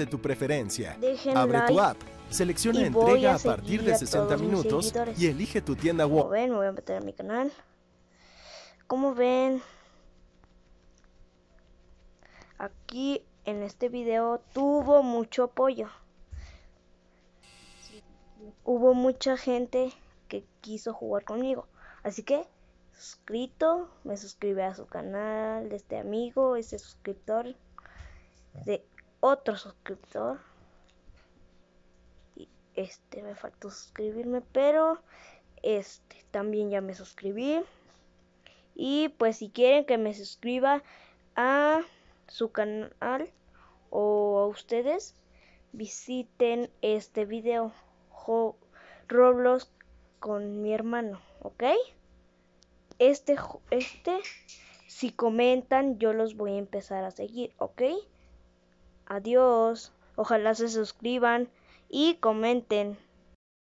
de tu preferencia. Abre tu app, selecciona entrega a, partir de 60 minutos y elige tu tienda web. Como ven, me voy a meter a mi canal. Como ven, aquí en este video tuvo mucho apoyo. Hubo mucha gente que quiso jugar conmigo. Así que, suscrito, me suscribe a su canal de este amigo, este suscriptor de otro suscriptor. este me faltó suscribirme, pero este también ya me suscribí. Y pues si quieren que me suscriba a su canal o a ustedes, visiten este video roblos Roblox con mi hermano, ¿ok? Este, este, si comentan, yo los voy a empezar a seguir, ¿ok? Adiós. Ojalá se suscriban y comenten.